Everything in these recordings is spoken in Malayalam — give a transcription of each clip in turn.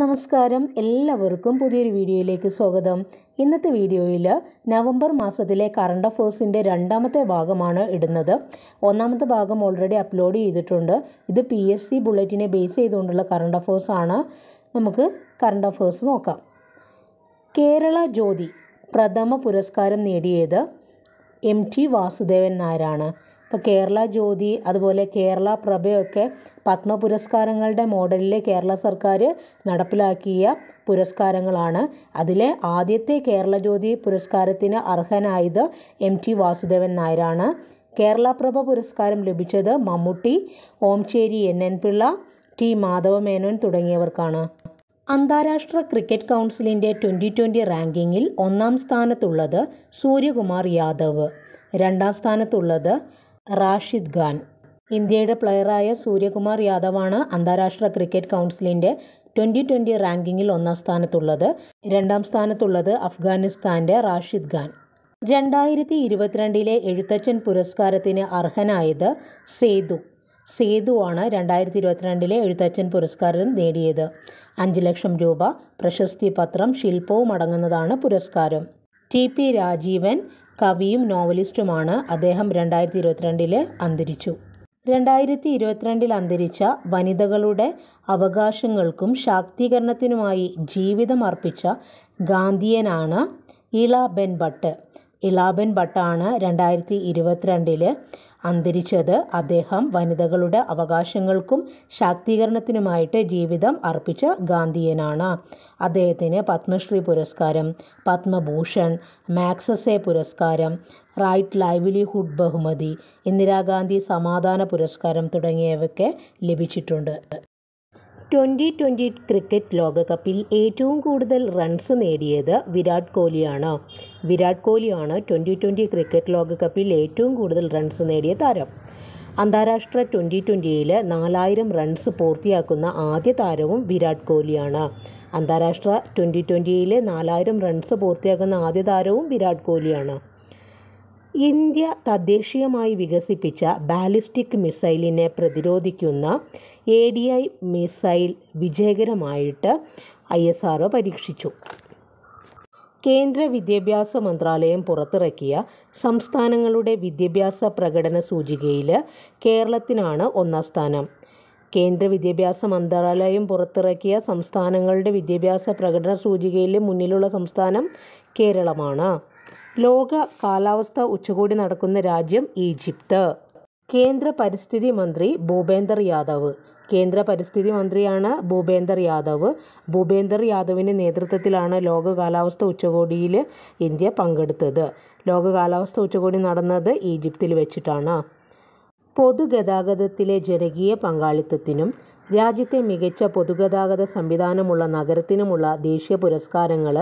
നമസ്കാരം എല്ലാവർക്കും പുതിയൊരു വീഡിയോയിലേക്ക് സ്വാഗതം ഇന്നത്തെ വീഡിയോയിൽ നവംബർ മാസത്തിലെ കറണ്ട് അഫേഴ്സിൻ്റെ രണ്ടാമത്തെ ഭാഗമാണ് ഇടുന്നത് ഒന്നാമത്തെ ഭാഗം ഓൾറെഡി അപ്ലോഡ് ചെയ്തിട്ടുണ്ട് ഇത് പി എസ് സി ബുള്ളറ്റിനെ ബേസ് ചെയ്തുകൊണ്ടുള്ള കറണ്ട് അഫേഴ്സാണ് നമുക്ക് കറണ്ട് അഫേഴ്സ് നോക്കാം കേരള ജ്യോതി പ്രഥമ പുരസ്കാരം നേടിയത് എം ടി വാസുദേവൻ നായരാണ് ഇപ്പോൾ കേരള ജ്യോതി അതുപോലെ കേരള പ്രഭയൊക്കെ പത്മ പുരസ്കാരങ്ങളുടെ മോഡലിൽ കേരള സർക്കാർ നടപ്പിലാക്കിയ പുരസ്കാരങ്ങളാണ് അതിലെ ആദ്യത്തെ കേരള ജ്യോതി പുരസ്കാരത്തിന് അർഹനായത് എം ടി വാസുദേവൻ നായരാണ് കേരളപ്രഭ പുരസ്കാരം ലഭിച്ചത് Mammootty Omchery N N Pillai T Madhava Menon തുടങ്ങിയവർക്കാണ് അന്താരാഷ്ട്ര ക്രിക്കറ്റ് കൗൺസിലിൻ്റെ ട്വൻ്റി ട്വൻ്റി റാങ്കിങ്ങിൽ ഒന്നാം സ്ഥാനത്തുള്ളത് സൂര്യകുമാർ യാദവ് രണ്ടാം സ്ഥാനത്തുള്ളത് റാഷിദ് ഖാൻ ഇന്ത്യയുടെ പ്ലെയറായ സൂര്യകുമാർ യാദവാണ് അന്താരാഷ്ട്ര ക്രിക്കറ്റ് കൗൺസിലിൻ്റെ ട്വൻ്റി ട്വൻ്റി റാങ്കിങ്ങിൽ ഒന്നാം സ്ഥാനത്തുള്ളത് രണ്ടാം സ്ഥാനത്തുള്ളത് അഫ്ഗാനിസ്ഥാൻ്റെ റാഷിദ് ഖാൻ രണ്ടായിരത്തി ഇരുപത്തിരണ്ടിലെ എഴുത്തച്ഛൻ പുരസ്കാരത്തിന് അർഹനായത് സേതു സേതു ആണ് രണ്ടായിരത്തി ഇരുപത്തിരണ്ടിലെ എഴുത്തച്ഛൻ പുരസ്കാരം നേടിയത് അഞ്ച് ലക്ഷം രൂപ പ്രശസ്തി പത്രം ശില്പവും അടങ്ങുന്നതാണ് പുരസ്കാരം ടി പി രാജീവൻ കവിയും നോവലിസ്റ്റുമാണ് അദ്ദേഹം രണ്ടായിരത്തി ഇരുപത്തിരണ്ടിൽ അന്തരിച്ചു രണ്ടായിരത്തി ഇരുപത്തിരണ്ടിൽ അന്തരിച്ച വനിതകളുടെ അവകാശങ്ങൾക്കും ശാക്തീകരണത്തിനുമായി ജീവിതം അർപ്പിച്ച ഗാന്ധിയനാണ് ഇളാബെൻ ഭട്ട് ഇളാബെൻ ഭട്ടാണ് രണ്ടായിരത്തി ഇരുപത്തിരണ്ടിൽ അന്തരിച്ചത് അദ്ദേഹം വനിതകളുടെ അവകാശങ്ങൾക്കും ശാക്തീകരണത്തിനുമായിട്ട് ജീവിതം അർപ്പിച്ച ഗാന്ധിയനാണ് അദ്ദേഹത്തിന് പത്മശ്രീ പുരസ്കാരം പത്മഭൂഷൺ മാക്സസെ പുരസ്കാരം റൈറ്റ് ലൈവ്ലിഹുഡ് ബഹുമതി ഇന്ദിരാഗാന്ധി സമാധാന പുരസ്കാരം തുടങ്ങിയവയ്ക്ക് ലഭിച്ചിട്ടുണ്ട് ട്വൻ്റി ട്വൻ്റി ക്രിക്കറ്റ് ലോകകപ്പിൽ ഏറ്റവും കൂടുതൽ റൺസ് നേടിയത് വിരാട് കോഹ്ലിയാണ് വിരാട് കോഹ്ലിയാണ് ട്വൻ്റി ട്വൻ്റി ക്രിക്കറ്റ് ലോകകപ്പിൽ ഏറ്റവും കൂടുതൽ റൺസ് നേടിയ താരം അന്താരാഷ്ട്ര ട്വൻ്റി ട്വൻ്റിയിൽ നാലായിരം റൺസ് പൂർത്തിയാക്കുന്ന ആദ്യ താരവും വിരാട് കോഹ്ലിയാണ് അന്താരാഷ്ട്ര ട്വൻ്റി ട്വൻ്റിയിൽ നാലായിരം റൺസ് പൂർത്തിയാക്കുന്ന ആദ്യ താരവും വിരാട് കോഹ്ലിയാണ് ഇന്ത്യ തദ്ദേശീയമായി വികസിപ്പിച്ച ബാലിസ്റ്റിക് മിസൈലിനെ പ്രതിരോധിക്കുന്ന എ ഡി ഐ മിസൈൽ വിജയകരമായിട്ട് ഐ എസ് ആർ ഒ പരീക്ഷിച്ചു കേന്ദ്ര വിദ്യാഭ്യാസ മന്ത്രാലയം പുറത്തിറക്കിയ സംസ്ഥാനങ്ങളുടെ വിദ്യാഭ്യാസ പ്രകടന സൂചികയിൽ കേരളത്തിനാണ് ഒന്നാം സ്ഥാനം കേന്ദ്ര വിദ്യാഭ്യാസ മന്ത്രാലയം പുറത്തിറക്കിയ സംസ്ഥാനങ്ങളുടെ വിദ്യാഭ്യാസ പ്രകടന സൂചികയിൽ മുന്നിലുള്ള സംസ്ഥാനം കേരളമാണ് ലോക കാലാവസ്ഥ ഉച്ചകോടി നടക്കുന്ന രാജ്യം ഈജിപ്ത് കേന്ദ്ര പരിസ്ഥിതി മന്ത്രി ഭൂപേന്ദർ യാദവ് കേന്ദ്ര പരിസ്ഥിതി മന്ത്രിയാണ് ഭൂപേന്ദർ യാദവ് ഭൂപേന്ദർ യാദവിൻ്റെ നേതൃത്വത്തിലാണ് ലോക കാലാവസ്ഥ ഉച്ചകോടിയിൽ ഇന്ത്യ പങ്കെടുത്തത് ലോക കാലാവസ്ഥ ഉച്ചകോടി നടന്നത് ഈജിപ്തിൽ വെച്ചിട്ടാണ് പൊതുഗതാഗതത്തിലെ ജനകീയ പങ്കാളിത്തത്തിനും രാജ്യത്തെ മികച്ച പൊതുഗതാഗത സംവിധാനമുള്ള നഗരത്തിനുമുള്ള ദേശീയ പുരസ്കാരങ്ങൾ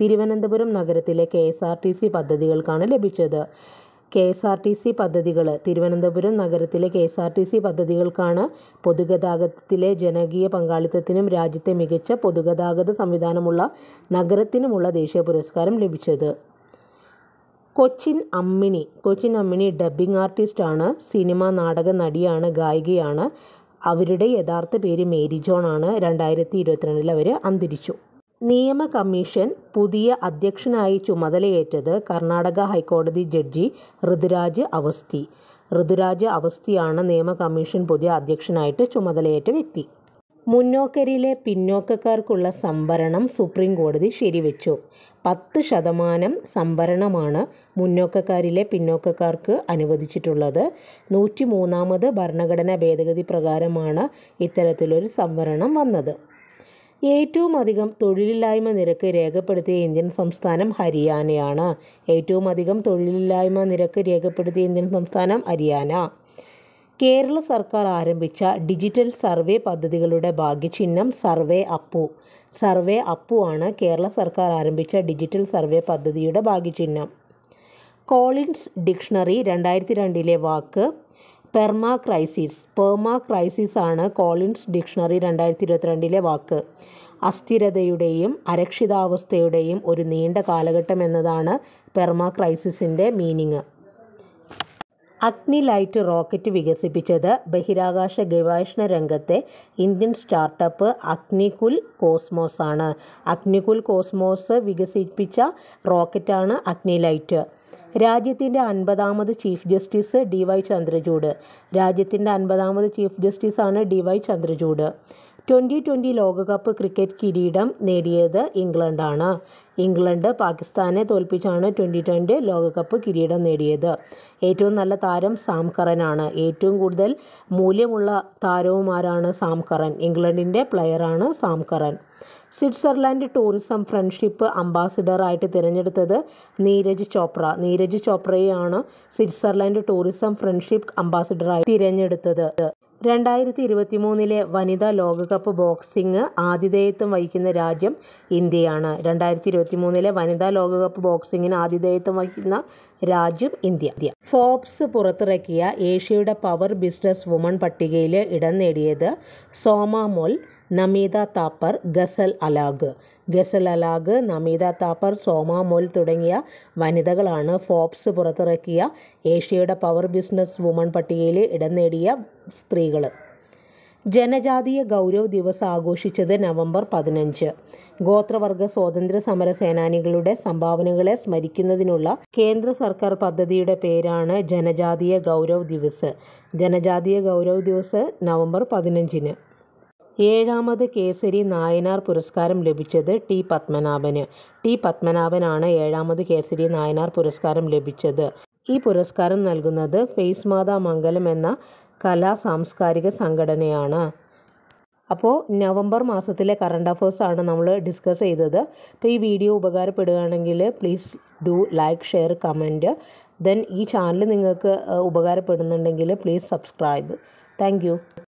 തിരുവനന്തപുരം നഗരത്തിലെ K S R T C പദ്ധതികൾക്കാണ് ലഭിച്ചത് K S R T C പദ്ധതികൾ തിരുവനന്തപുരം നഗരത്തിലെ K S R T C പദ്ധതികൾക്കാണ് പൊതുഗതാഗതത്തിലെ ജനകീയ പങ്കാളിത്തത്തിനും രാജ്യത്തെ മികച്ച പൊതുഗതാഗത സംവിധാനമുള്ള നഗരത്തിനുമുള്ള ദേശീയ പുരസ്കാരം ലഭിച്ചത് കൊച്ചിൻ അമ്മിണി കൊച്ചിൻ അമ്മിണി ഡബ്ബിംഗ് ആർട്ടിസ്റ്റാണ് സിനിമ നാടക നടിയാണ് ഗായികയാണ് അവരുടെ യഥാർത്ഥ പേര് മേരി ജോൺ ആണ് രണ്ടായിരത്തി ഇരുപത്തിരണ്ടിൽ അവർ അന്തരിച്ചു നിയമ കമ്മീഷൻ പുതിയ അധ്യക്ഷനായി ചുമതലയേറ്റത് കർണാടക ഹൈക്കോടതി ജഡ്ജി ഋതുരാജ് അവസ്തി ഋതുരാജ് അവസ്ഥിയാണ് നിയമ കമ്മീഷൻ പുതിയ അധ്യക്ഷനായിട്ട് ചുമതലയേറ്റ വ്യക്തി മുന്നോക്കരിലെ പിന്നോക്കക്കാർക്കുള്ള സംവരണം സുപ്രീം കോടതി ശരിവെച്ചു. പത്ത് ശതമാനം സംവരണമാണ് മുന്നോക്കക്കാരിലെ പിന്നോക്കക്കാർക്ക് അനുവദിച്ചിട്ടുള്ളത്. മൂന്നാമത് ഭരണഘടനാ ഭേദഗതി പ്രകാരമാണ് ഇത്തരത്തിലൊരു സംവരണം വന്നത്. ഏറ്റവുമധികം തൊഴിലില്ലായ്മ നിരക്ക് രേഖപ്പെടുത്തിയ ഇന്ത്യൻ സംസ്ഥാനം ഹരിയാനയാണ്. ഏറ്റവുമധികം തൊഴിലില്ലായ്മ നിരക്ക് രേഖപ്പെടുത്തിയ ഇന്ത്യൻ സംസ്ഥാനം ഹരിയാന. കേരള സർക്കാർ ആരംഭിച്ച ഡിജിറ്റൽ സർവേ പദ്ധതികളുടെ ഭാഗ്യചിഹ്നം സർവേ അപ്പു സർവേ അപ്പു ആണ് കേരള സർക്കാർ ആരംഭിച്ച ഡിജിറ്റൽ സർവേ പദ്ധതിയുടെ ഭാഗ്യചിഹ്നം കോളിൻസ് ഡിക്ഷണറി രണ്ടായിരത്തി രണ്ടിലെ വാക്ക് പെർമാ ക്രൈസിസ് പെർമാ ക്രൈസിസ് ആണ് കോളിൻസ് ഡിക്ഷണറി രണ്ടായിരത്തി ഇരുപത്തിരണ്ടിലെ വാക്ക് അസ്ഥിരതയുടെയും അരക്ഷിതാവസ്ഥയുടെയും ഒരു നീണ്ട കാലഘട്ടം എന്നതാണ് പെർമാ ക്രൈസിസിൻ്റെ മീനിങ് അഗ്നി ലൈറ്റ് റോക്കറ്റ് വികസിപ്പിച്ചത് ബഹിരാകാശ ഗവേഷണ രംഗത്തെ ഇന്ത്യൻ സ്റ്റാർട്ടപ്പ് അഗ്നികുൽ കോസ്മോസ് ആണ് അഗ്നികുൽ കോസ്മോസ് വികസിപ്പിച്ച റോക്കറ്റാണ് അഗ്നി ലൈറ്റ് രാജ്യത്തിൻ്റെ അൻപതാമത് chief justice D Y Chandrachud രാജ്യത്തിൻ്റെ അൻപതാമത് ചീഫ് ജസ്റ്റിസാണ് D Y Chandrachud twenty twenty ലോകകപ്പ് ക്രിക്കറ്റ് കിരീടം നേടിയത് ഇംഗ്ലണ്ടാണ് ഇംഗ്ലണ്ട് പാകിസ്ഥാനെ തോൽപ്പിച്ചാണ് ട്വൻ്റി ട്വൻ്റി ലോകകപ്പ് കിരീടം നേടിയത് ഏറ്റവും നല്ല താരം സാംകറനാണ് ഏറ്റവും കൂടുതൽ മൂല്യമുള്ള താരവുമാരാണ് സാംകറൻ ഇംഗ്ലണ്ടിൻ്റെ പ്ലെയറാണ് സാംകറൻ സ്വിറ്റ്സർലാൻഡ് ടൂറിസം ഫ്രണ്ട്ഷിപ്പ് അംബാസിഡറായിട്ട് തിരഞ്ഞെടുത്തത് നീരജ് ചോപ്ര നീരജ് ചോപ്രയെയാണ് സ്വിറ്റ്സർലാൻഡ് ടൂറിസം ഫ്രണ്ട്ഷിപ്പ് അംബാസിഡറായി തിരഞ്ഞെടുത്തത് രണ്ടായിരത്തി ഇരുപത്തി മൂന്നിലെ വനിതാ ലോകകപ്പ് ബോക്സിംഗ് ആതിഥേയത്വം വഹിക്കുന്ന രാജ്യം ഇന്ത്യയാണ് രണ്ടായിരത്തി ഇരുപത്തി മൂന്നിലെ വനിതാ ലോകകപ്പ് ബോക്സിംഗിന് ആതിഥേയത്വം വഹിക്കുന്ന രാജ്യം ഇന്ത്യ ഫോബ്സ് പുറത്തിറക്കിയ ഏഷ്യയുടെ പവർ ബിസിനസ് വുമൺ പട്ടികയിൽ ഇടം നേടിയത് സോമാമോൽ നമീത താപ്പർ ഗസൽ അലാഗ് ഗസൽ അലാഗ് നമീത താപ്പർ സോമ മോൽ തുടങ്ങിയ വനിതകളാണ് ഫോബ്സ് പുറത്തിറക്കിയ ഏഷ്യയുടെ പവർ ബിസിനസ് വുമൺ പട്ടികയിൽ ഇടം നേടിയ സ്ത്രീകൾ ജനജാതീയ ഗൗരവ് ദിവസം ആഘോഷിച്ചത് നവംബർ പതിനഞ്ച് ഗോത്രവർഗ സ്വാതന്ത്ര്യ സമര സേനാനികളുടെ സംഭാവനകളെ സ്മരിക്കുന്നതിനുള്ള കേന്ദ്ര സർക്കാർ പദ്ധതിയുടെ പേരാണ് ജനജാതീയ ഗൗരവ് ദിവസ് ജനജാതീയ ഗൗരവ് ദിവസ് നവംബർ പതിനഞ്ചിന് ഏഴാമത് കേസരി നായനാർ പുരസ്കാരം ലഭിച്ചത് ടി പത്മനാഭന് ടി പത്മനാഭനാണ് ഏഴാമത് കേസരി നായനാർ പുരസ്കാരം ലഭിച്ചത് ഈ പുരസ്കാരം നൽകുന്നത് ഫെയ്സ് മാതാ മംഗലം എന്ന കലാ സാംസ്കാരിക സംഘടനയാണ് അപ്പോൾ നവംബർ മാസത്തിലെ കറണ്ട് അഫേഴ്സാണ് നമ്മൾ ഡിസ്കസ് ചെയ്തത് അപ്പോൾ ഈ വീഡിയോ ഉപകാരപ്പെടുകയാണെങ്കിൽ please do like share comment then ഈ ചാനൽ നിങ്ങൾക്ക് ഉപകാരപ്പെടുന്നുണ്ടെങ്കിൽ പ്ലീസ് സബ്സ്ക്രൈബ് താങ്ക്